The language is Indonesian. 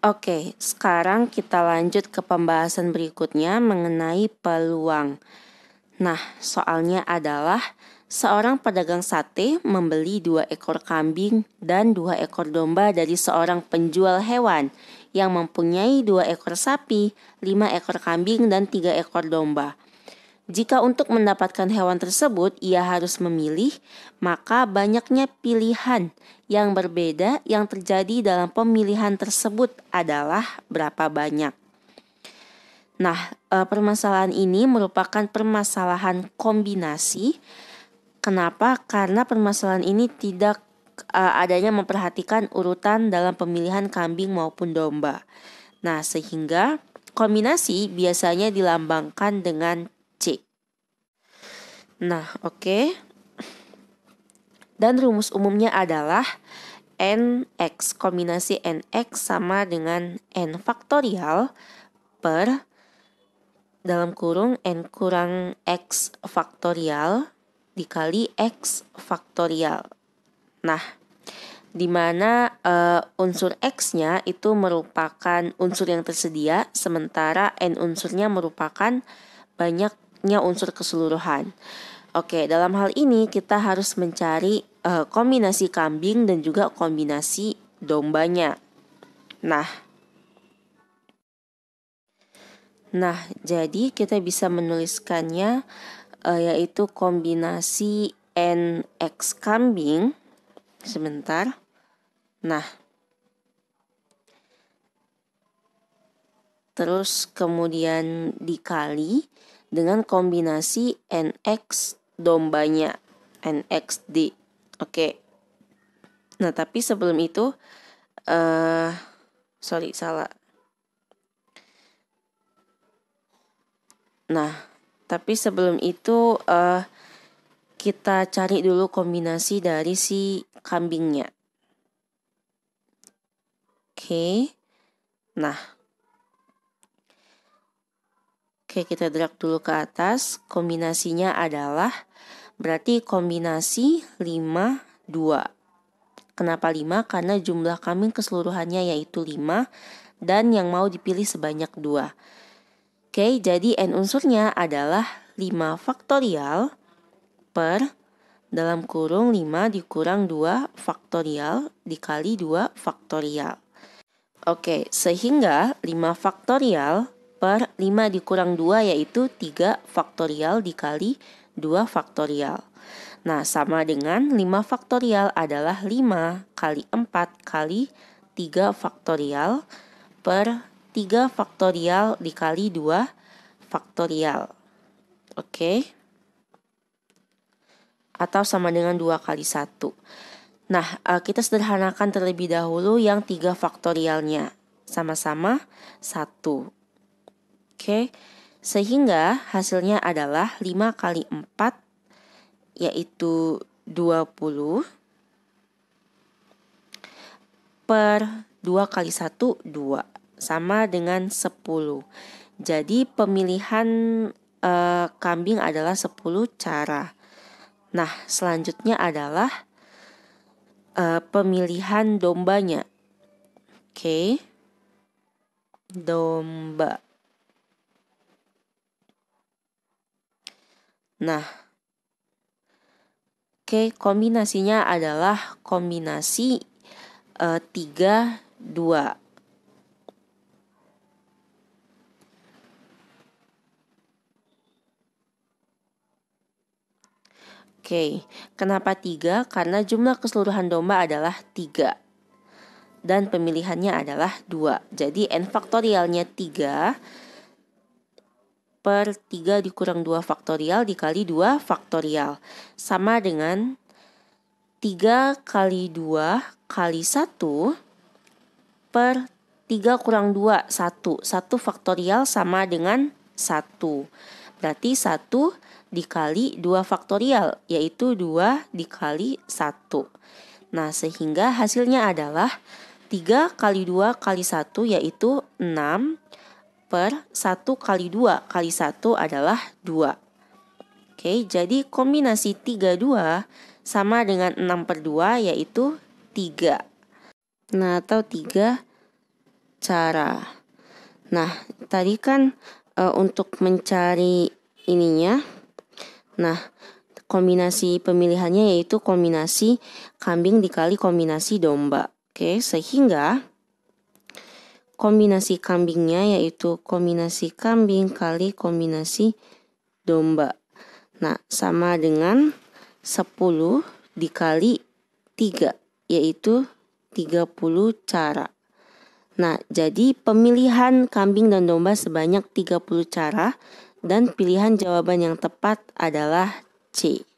Oke, sekarang kita lanjut ke pembahasan berikutnya mengenai peluang. Nah, soalnya adalah seorang pedagang sate membeli dua ekor kambing dan dua ekor domba dari seorang penjual hewan yang mempunyai dua ekor sapi, lima ekor kambing, dan tiga ekor domba. Jika untuk mendapatkan hewan tersebut ia harus memilih, maka banyaknya pilihan yang berbeda yang terjadi dalam pemilihan tersebut adalah berapa banyak. Nah, e, permasalahan ini merupakan permasalahan kombinasi. Kenapa? Karena permasalahan ini tidak e, adanya memperhatikan urutan dalam pemilihan kambing maupun domba. Nah, sehingga kombinasi biasanya dilambangkan dengan Nah, oke. Okay. Dan rumus umumnya adalah nx kombinasi nx sama dengan n faktorial per dalam kurung n kurang x faktorial dikali x faktorial. Nah, di mana uh, unsur x-nya itu merupakan unsur yang tersedia, sementara n unsurnya merupakan banyak unsur keseluruhan. Oke, dalam hal ini kita harus mencari uh, kombinasi kambing dan juga kombinasi dombanya. Nah, nah jadi kita bisa menuliskannya uh, yaitu kombinasi nx kambing. Sebentar. Nah, terus kemudian dikali dengan kombinasi NX dombanya d Oke. Okay. Nah, tapi sebelum itu eh uh, sorry salah. Nah, tapi sebelum itu uh, kita cari dulu kombinasi dari si kambingnya. Oke. Okay. Nah, Oke, kita drag dulu ke atas. Kombinasinya adalah berarti kombinasi 5 2. Kenapa 5? Karena jumlah kambing keseluruhannya yaitu 5 dan yang mau dipilih sebanyak 2. Oke, jadi n unsurnya adalah 5 faktorial per dalam kurung 5 dikurang 2 faktorial dikali 2 faktorial. Oke, sehingga 5 faktorial per 5 dikurang 2 yaitu 3 faktorial dikali 2 faktorial. Nah, sama dengan 5 faktorial adalah 5 kali 4 kali 3 faktorial per 3 faktorial dikali 2 faktorial. Oke. Okay? Atau sama dengan 2 kali 1. Nah, eh, kita sederhanakan terlebih dahulu yang 3 faktorialnya. Sama-sama 1. Oke. Sehingga hasilnya adalah 5 kali 4 yaitu 20 per 2 kali 1 2 sama dengan 10. Jadi pemilihan e, kambing adalah 10 cara. Nah, selanjutnya adalah e, pemilihan dombanya. Oke. Okay. Domba. Nah, oke okay, kombinasinya adalah kombinasi uh, dua. Oke, okay. kenapa tiga? Karena jumlah keseluruhan domba adalah tiga dan pemilihannya adalah dua. Jadi n faktorialnya tiga per 3 dikurang 2 faktorial dikali 2 faktorial. Sama dengan 3 kali 2 kali 1 per 3 kurang 2, 1. 1 faktorial sama dengan 1. Berarti 1 dikali 2 faktorial, yaitu 2 dikali 1. Nah, sehingga hasilnya adalah 3 kali 2 kali 1 yaitu 6 per 1 kali 2 kali 1 adalah 2. Oke, jadi kombinasi 3, 2 sama dengan 6 per 2 yaitu 3. Nah, atau 3 cara. Nah, tadi kan e, untuk mencari ininya. Nah, kombinasi pemilihannya yaitu kombinasi kambing dikali kombinasi domba. Oke, sehingga kombinasi kambingnya yaitu kombinasi kambing kali kombinasi domba. Nah, sama dengan 10 dikali 3 yaitu 30 cara. Nah, jadi pemilihan kambing dan domba sebanyak 30 cara dan pilihan jawaban yang tepat adalah C.